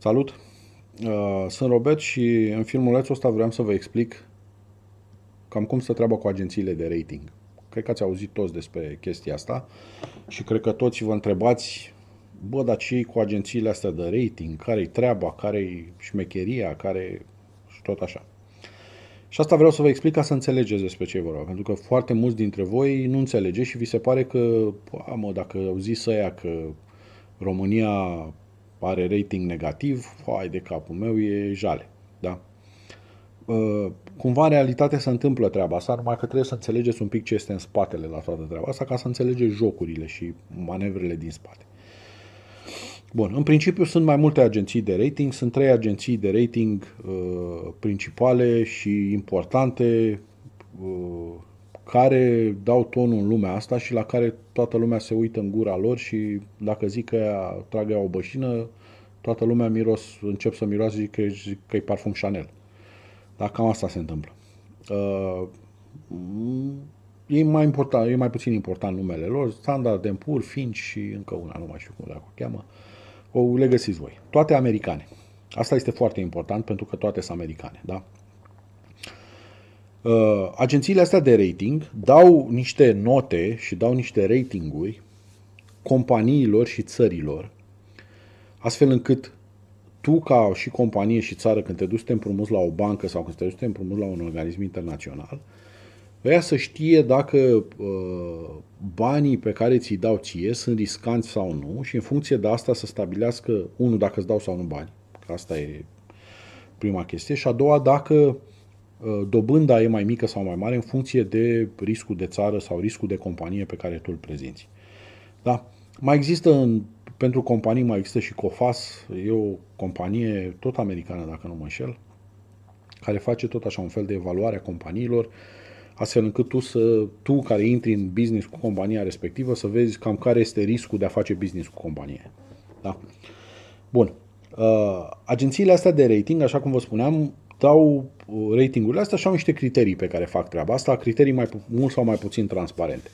Salut! Uh, sunt Robert și în filmulețul ăsta vreau să vă explic cam cum se treaba cu agențiile de rating. Cred că ați auzit toți despre chestia asta și cred că toți vă întrebați bă, dar ce cu agențiile astea de rating? Care-i treaba? Care-i șmecheria? care și tot așa. Și asta vreau să vă explic ca să înțelegeți despre ce vorba, pentru că foarte mulți dintre voi nu înțelegeți și vi se pare că, mă, dacă au zis aia că România are rating negativ, hai de capul meu, e jale. Da? Uh, cumva în realitate se întâmplă treaba asta, numai că trebuie să înțelegeți un pic ce este în spatele la toată treaba asta ca să înțelegeți jocurile și manevrele din spate. Bun, în principiu sunt mai multe agenții de rating, sunt trei agenții de rating uh, principale și importante, uh, care dau tonul în lumea asta și la care toată lumea se uită în gura lor și dacă zic că trage o bășină, toată lumea miros, încep să miroase și că, zic că e parfum Chanel. Dar cam asta se întâmplă. Uh, e mai, important, e mai puțin important numele lor, Standard Poor, Finch și încă una, nu mai știu cum dacă o cheamă, o le găsiți voi. Toate americane. Asta este foarte important pentru că toate sunt americane, da? Uh, agențiile astea de rating dau niște note și dau niște ratinguri companiilor și țărilor, astfel încât tu ca și companie și țară când te duci te împrumuți la o bancă sau când te duci te împrumuți la un organism internațional, vrea să știe dacă uh, banii pe care ți-i dau ție sunt riscanți sau nu și în funcție de asta să stabilească, unul, dacă îți dau sau nu bani, că asta e prima chestie, și a doua, dacă Uh, dobânda e mai mică sau mai mare în funcție de riscul de țară sau riscul de companie pe care tu îl prezinți. Da? Mai există în, pentru companii mai există și Cofas, e o companie tot americană, dacă nu mă înșel, care face tot așa un fel de evaluare a companiilor, astfel încât tu, să, tu care intri în business cu compania respectivă să vezi cam care este riscul de a face business cu companie. Da? Bun. Uh, agențiile astea de rating, așa cum vă spuneam, dau uh, ratingurile astea și au niște criterii pe care fac treaba asta, criterii mai mult sau mai puțin transparente.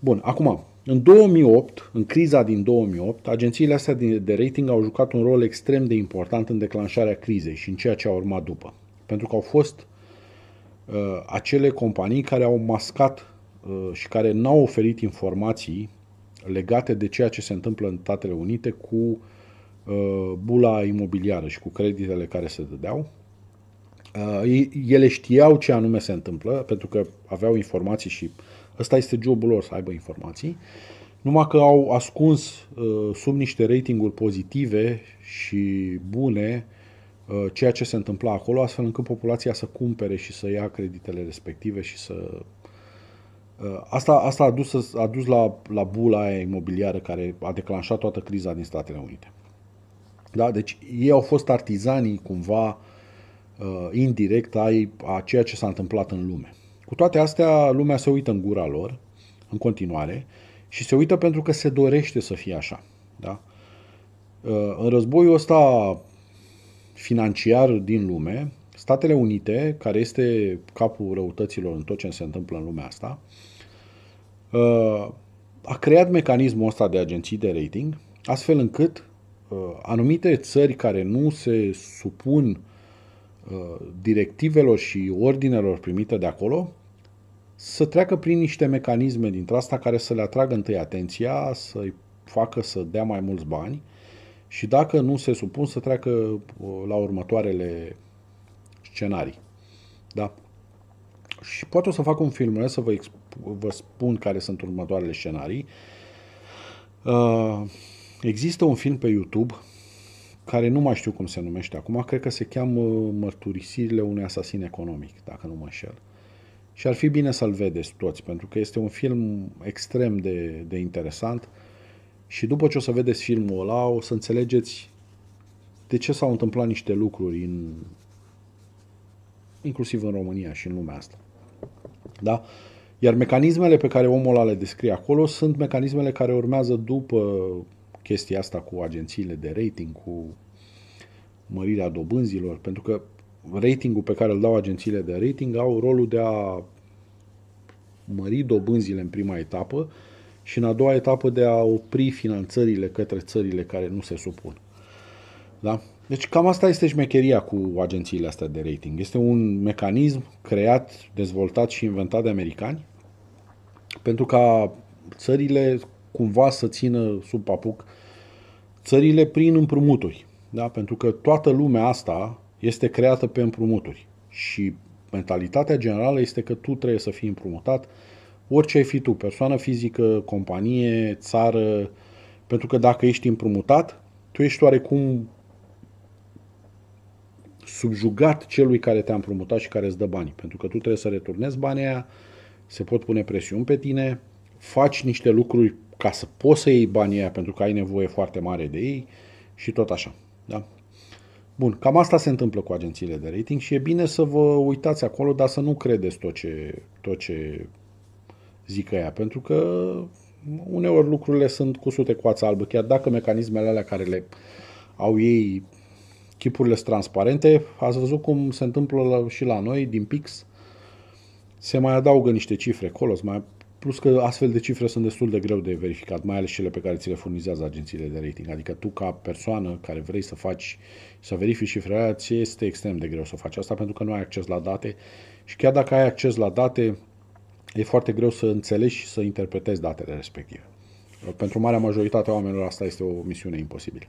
Bun, acum, în 2008, în criza din 2008, agențiile astea de rating au jucat un rol extrem de important în declanșarea crizei și în ceea ce a urmat după. Pentru că au fost uh, acele companii care au mascat uh, și care n-au oferit informații legate de ceea ce se întâmplă în Statele Unite cu uh, bula imobiliară și cu creditele care se dădeau Uh, ele știau ce anume se întâmplă, pentru că aveau informații și ăsta este jobul lor să aibă informații, numai că au ascuns uh, sub niște ratinguri pozitive și bune uh, ceea ce se întâmpla acolo, astfel încât populația să cumpere și să ia creditele respective și să... Asta, asta a dus, a dus la, la bula aia imobiliară care a declanșat toată criza din Statele Unite. Da? Deci ei au fost artizanii cumva uh, Uh, indirect ai a ceea ce s-a întâmplat în lume. Cu toate astea, lumea se uită în gura lor, în continuare, și se uită pentru că se dorește să fie așa. Da? Uh, în războiul ăsta financiar din lume, Statele Unite, care este capul răutăților în tot ce se întâmplă în lumea asta, uh, a creat mecanismul ăsta de agenții de rating, astfel încât anumite țări care nu se supun Uh, directivelor și ordinelor primite de acolo, să treacă prin niște mecanisme dintre asta care să le atragă întâi atenția, să-i facă să dea mai mulți bani și dacă nu se supun să treacă uh, la următoarele scenarii. Da? Și poate o să fac un film, să vă, vă spun care sunt următoarele scenarii. Uh, există un film pe YouTube care nu mai știu cum se numește acum, cred că se cheamă Mărturisirile unui asasin economic, dacă nu mă înșel. Și ar fi bine să-l vedeți toți, pentru că este un film extrem de, de interesant și după ce o să vedeți filmul ăla, o să înțelegeți de ce s-au întâmplat niște lucruri în, inclusiv în România și în lumea asta. Da? Iar mecanismele pe care omul ăla le descrie acolo sunt mecanismele care urmează după chestia asta cu agențiile de rating, cu mărirea dobânzilor, pentru că ratingul pe care îl dau agențiile de rating au rolul de a mări dobânzile în prima etapă și în a doua etapă de a opri finanțările către țările care nu se supun. Da? Deci cam asta este șmecheria cu agențiile astea de rating. Este un mecanism creat, dezvoltat și inventat de americani pentru ca țările cumva să țină sub papuc țările prin împrumuturi. Da? Pentru că toată lumea asta este creată pe împrumuturi. Și mentalitatea generală este că tu trebuie să fii împrumutat, orice ai fi tu, persoană fizică, companie, țară, pentru că dacă ești împrumutat, tu ești oarecum subjugat celui care te-a împrumutat și care îți dă banii. Pentru că tu trebuie să returnezi banii aia, se pot pune presiuni pe tine, faci niște lucruri ca să poți să iei banii aia pentru că ai nevoie foarte mare de ei și tot așa. Da? Bun, cam asta se întâmplă cu agențiile de rating și e bine să vă uitați acolo, dar să nu credeți tot ce, tot ce zic ea, pentru că uneori lucrurile sunt cusute cu ața albă, chiar dacă mecanismele alea care le au ei chipurile transparente, ați văzut cum se întâmplă și la noi din Pix, se mai adaugă niște cifre acolo, mai Plus că astfel de cifre sunt destul de greu de verificat, mai ales cele pe care ți le furnizează agențiile de rating. Adică tu ca persoană care vrei să faci, să verifici cifrele aia, ți este extrem de greu să faci asta pentru că nu ai acces la date și chiar dacă ai acces la date, e foarte greu să înțelegi și să interpretezi datele respective. Pentru marea majoritate a oamenilor asta este o misiune imposibilă.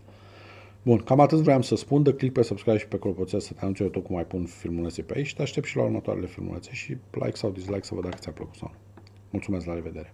Bun, cam atât vreau să spun, dă click pe subscribe și pe clopoțel să te anunțe eu tot cum mai pun filmulețe pe aici, te aștept și la următoarele filmulețe și like sau dislike să văd dacă ți-a plăcut sau nu. Mulțumesc, la revedere!